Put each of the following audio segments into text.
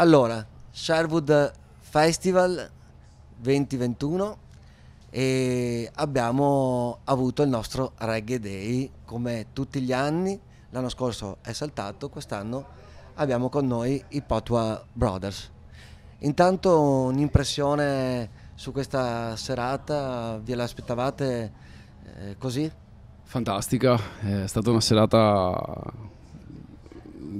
Allora, Sherwood Festival 2021 e abbiamo avuto il nostro Reggae Day come tutti gli anni. L'anno scorso è saltato, quest'anno abbiamo con noi i Potua Brothers. Intanto un'impressione su questa serata, ve l'aspettavate eh, così? Fantastica, è stata una serata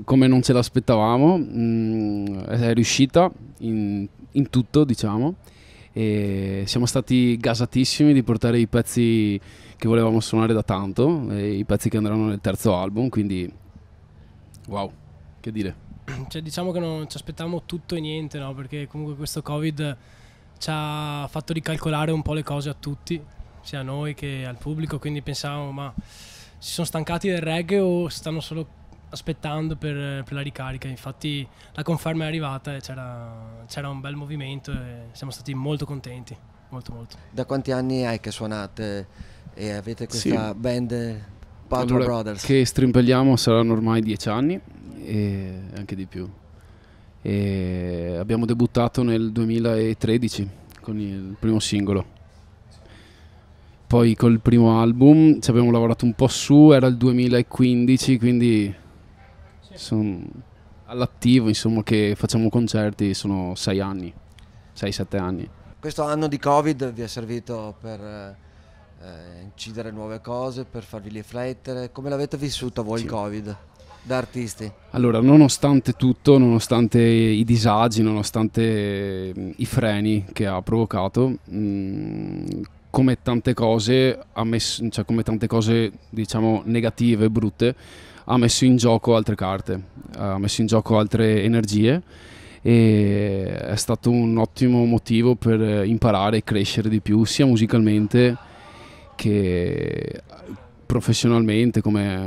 come non ce l'aspettavamo, mh, mm, è riuscita in, in tutto diciamo e siamo stati gasatissimi di portare i pezzi che volevamo suonare da tanto, i pezzi che andranno nel terzo album, quindi wow, che dire. Cioè, diciamo che non ci aspettavamo tutto e niente, no? perché comunque questo Covid ci ha fatto ricalcolare un po' le cose a tutti, sia a noi che al pubblico, quindi pensavamo ma si sono stancati del reggae o stanno solo aspettando per, per, la ricarica, infatti la conferma è arrivata e c'era, c'era, un bel movimento e siamo stati molto contenti, molto molto. Da quanti anni è che suonate e avete questa sì. band Patro allora, Brothers? Che strimpelliamo saranno ormai dieci anni e anche di più. E abbiamo debuttato nel 2013 con il primo singolo. Poi col primo album ci abbiamo lavorato un po' su, era il 2015, quindi sono all'attivo, insomma, che facciamo concerti, sono sei anni, sei, sette anni. Questo anno di Covid vi è servito per eh, incidere nuove cose, per farvi riflettere. Come l'avete vissuto voi sì. il Covid? da artisti? Allora, nonostante tutto, nonostante i disagi, nonostante eh, i freni che ha provocato, mh, mm, come tante cose, messo, cioè come tante cose diciamo negative, brutte, ha messo in gioco altre carte, ha messo in gioco altre energie e è stato un ottimo motivo per imparare e crescere di più sia musicalmente che professionalmente come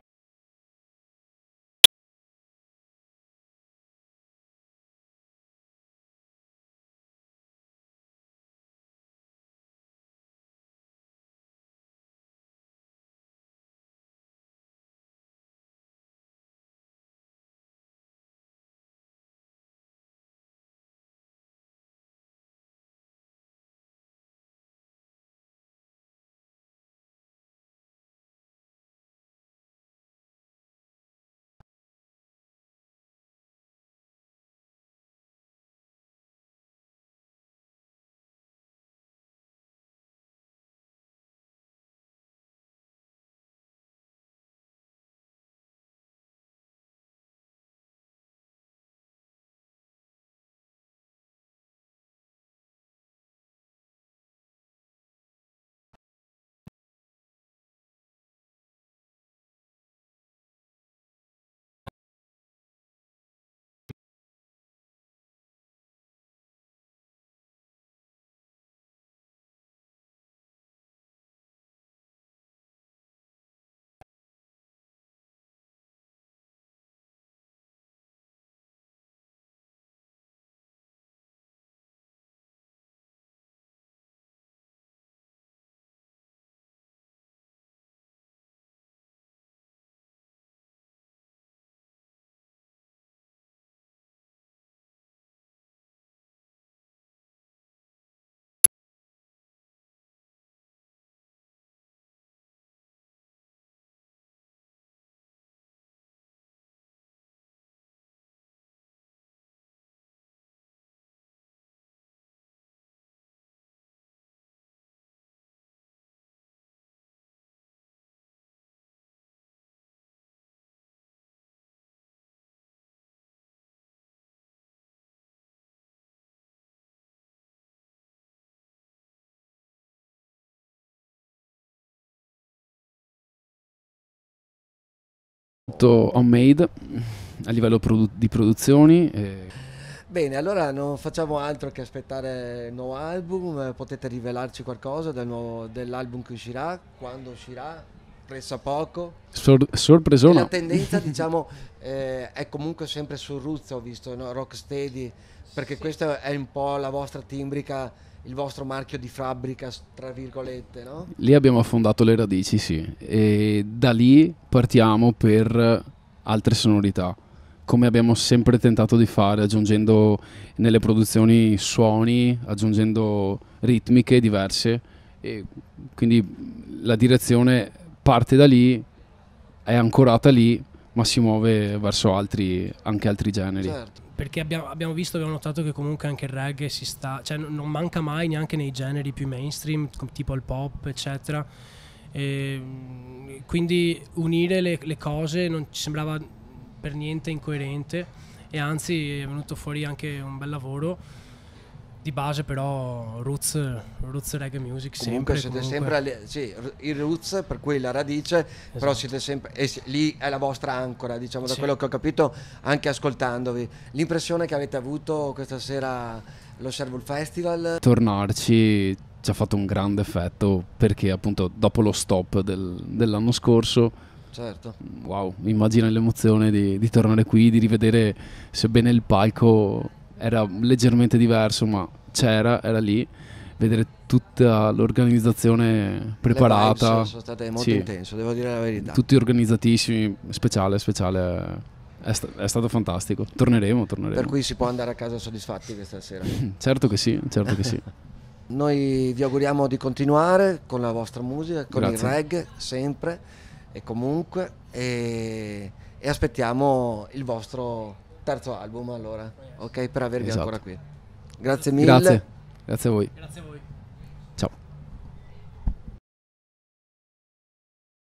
tutto homemade a livello produ- di produzioni. E... Bene, allora non facciamo altro che aspettare il nuovo album, potete rivelarci qualcosa del nuovo, dell'album che uscirà, quando uscirà, presa poco. Sor- sorpresona. La tendenza, diciamo, eh, è comunque sempre sul ruzzo, ho visto, no? Rocksteady, perché sì. questa è un po' la vostra timbrica, il vostro marchio di fabbrica, tra virgolette, no? Lì abbiamo affondato le radici, sì. E da lì partiamo per altre sonorità come abbiamo sempre tentato di fare, aggiungendo nelle produzioni suoni, aggiungendo ritmiche diverse. E quindi la direzione parte da lì, è ancorata lì, ma si muove verso altri, anche altri generi. Certo. Perché abbiamo, abbiamo, visto, abbiamo notato che comunque anche il reggae si sta, cioè non manca mai neanche nei generi più mainstream, tipo il pop, eccetera. E ehm, quindi unire le, le cose non ci sembrava per niente incoerente e anzi è venuto fuori anche un bel lavoro di base però roots, roots reggae music comunque sempre, siete comunque. sempre alle, sì, il roots per cui la radice esatto. però siete sempre e lì è la vostra ancora diciamo da sì. quello che ho capito anche ascoltandovi l'impressione che avete avuto questa sera allo Servul Festival tornarci ci ha fatto un grande effetto perché appunto dopo lo stop del, dell'anno scorso Certo. Wow, immagina l'emozione di, di tornare qui, di rivedere sebbene il palco era leggermente diverso, ma c'era, era lì. Vedere tutta l'organizzazione preparata. Le sono state molto sì. intense, devo dire la verità. Tutti organizzatissimi, speciale, speciale. È, sta- è, stato fantastico. Torneremo, torneremo. Per cui si può andare a casa soddisfatti questa sera. certo che sì, certo che sì. Noi vi auguriamo di continuare con la vostra musica, con Grazie. il reggae, sempre e comunque. E, e aspettiamo il vostro terzo album allora, ok, per avervi esatto. ancora qui. Grazie mille. Grazie, grazie a voi. Grazie a voi.